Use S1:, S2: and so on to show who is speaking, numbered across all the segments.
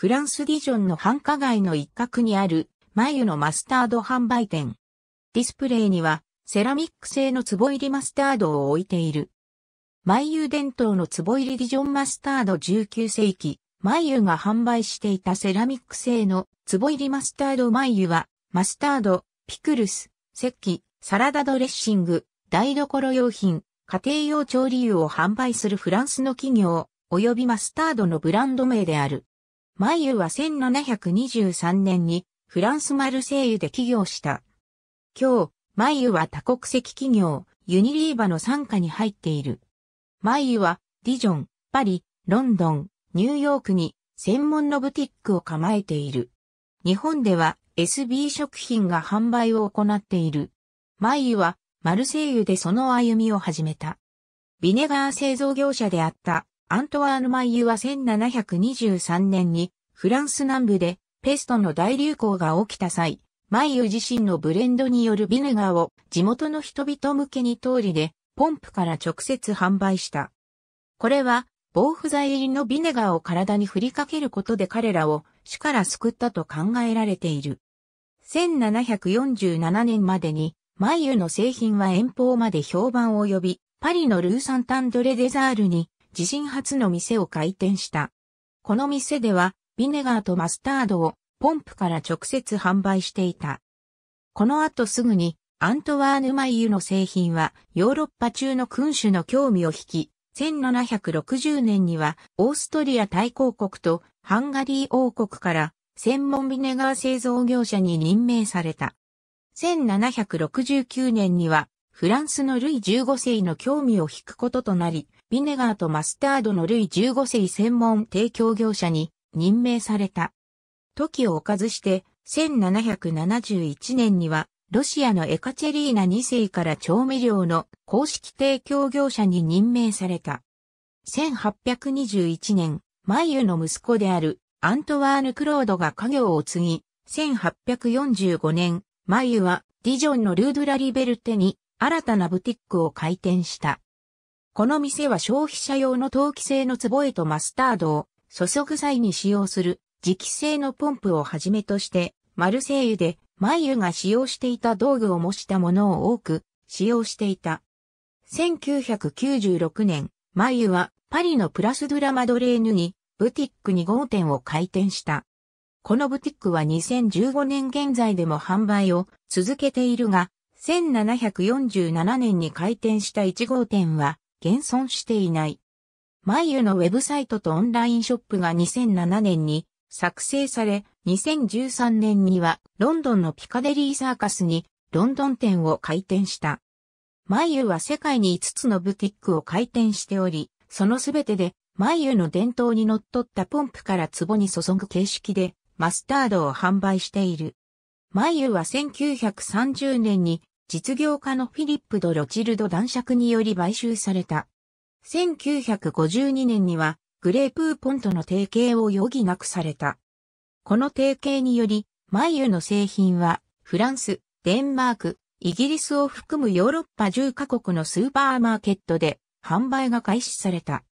S1: フランスディジョンの繁華街の一角にある、眉のマスタード販売店。ディスプレイには、セラミック製の壺入りマスタードを置いている。眉伝統の壺入りディジョンマスタード19世紀、眉が販売していたセラミック製の壺入りマスタード眉は、マスタード、ピクルス、石器、サラダドレッシング、台所用品、家庭用調理油を販売するフランスの企業、及びマスタードのブランド名である。マイユは1723年にフランスマルセイユで起業した。今日、マイユは多国籍企業、ユニリーバの傘下に入っている。マイユは、ディジョン、パリ、ロンドン、ニューヨークに専門のブティックを構えている。日本では SB 食品が販売を行っている。マイユはマルセイユでその歩みを始めた。ビネガー製造業者であったアントワーヌ・マイユは1723年にフランス南部でペストの大流行が起きた際、マイユ自身のブレンドによるビネガーを地元の人々向けに通りでポンプから直接販売した。これは防腐剤入りのビネガーを体に振りかけることで彼らを死から救ったと考えられている。1747年までにマイユの製品は遠方まで評判を呼び、パリのルーサンタンドレデザールに自身初の店を開店した。この店ではビネガーとマスタードをポンプから直接販売していた。この後すぐにアントワーヌ・マイユの製品はヨーロッパ中の君主の興味を引き、1760年にはオーストリア大公国とハンガリー王国から専門ビネガー製造業者に任命された。1769年にはフランスのルイ15世の興味を引くこととなり、ビネガーとマスタードのルイ15世専門提供業者に任命された。時を置かずして、1771年には、ロシアのエカチェリーナ2世から調味料の公式提供業者に任命された。1821年、マユの息子であるアントワーヌ・クロードが家業を継ぎ、1845年、マユはディジョンのルードラリベルテに新たなブティックを開店した。この店は消費者用の陶器製の壺へとマスタードを注ぐ際に使用する磁気製のポンプをはじめとして、マルセイユでマイユが使用していた道具を模したものを多く使用していた。1996年、マイユはパリのプラスドゥラマドレーヌにブティック2号店を開店した。このブティックは2015年現在でも販売を続けているが、1747年に開店した1号店は現存していない。眉のウェブサイトとオンラインショップが2007年に作成され、2013年にはロンドンのピカデリーサーカスにロンドン店を開店した。ユは世界に5つのブティックを開店しており、そのすべてで眉の伝統にのっとったポンプから壺に注ぐ形式でマスタードを販売している。ユは1930年に実業家のフィリップ・ド・ロチルド男爵により買収された。1952年にはグレープーポンとの提携を余儀なくされた。この提携により、眉の製品はフランス、デンマーク、イギリスを含むヨーロッパ10カ国のスーパーマーケットで販売が開始された。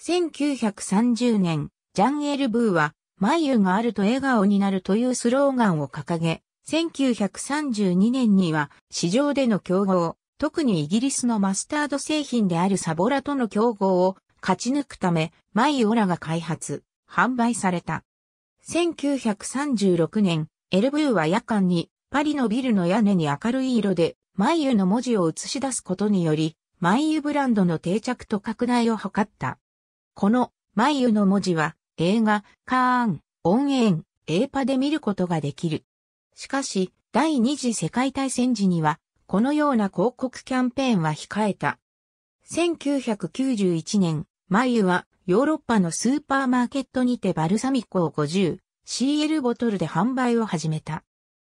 S1: 1930年、ジャンエル・ブーは、眉があると笑顔になるというスローガンを掲げ、1932年には市場での競合、特にイギリスのマスタード製品であるサボラとの競合を勝ち抜くため、マイオラが開発、販売された。1936年、エルブーは夜間にパリのビルの屋根に明るい色でマイユの文字を映し出すことにより、マイユブランドの定着と拡大を図った。このマイユの文字は映画、カーン、オンエン、エーパで見ることができる。しかし、第二次世界大戦時にはこのような広告キャンペーンは控えた。1991年、マイユはヨーロッパのスーパーマーケットにてバルサミコを 50cl ボトルで販売を始めた。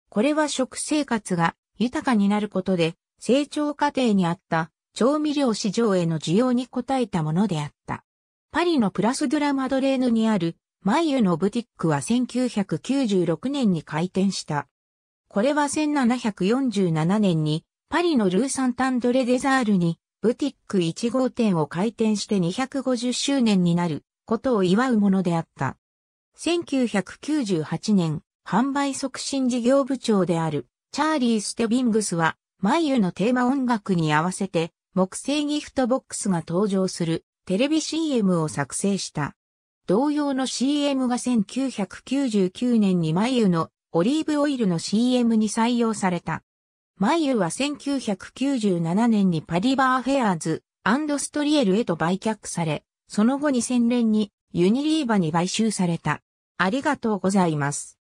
S1: これは食生活が豊かになることで成長過程にあった調味料市場への需要に応えたものであった。パリのプラスドラマドレーヌにあるマイユのブティックは1996年に開店した。これは1747年にパリのルーサンタンドレデザールにブティック1号店を開店して250周年になることを祝うものであった。1998年、販売促進事業部長であるチャーリー・ステビングスは、眉のテーマ音楽に合わせて木製ギフトボックスが登場するテレビ CM を作成した。同様の CM が1999年に眉のオリーブオイルの CM に採用された。マイユは1997年にパディバーフェアーズストリエルへと売却され、その後2000年にユニリーバに買収された。ありがとうございます。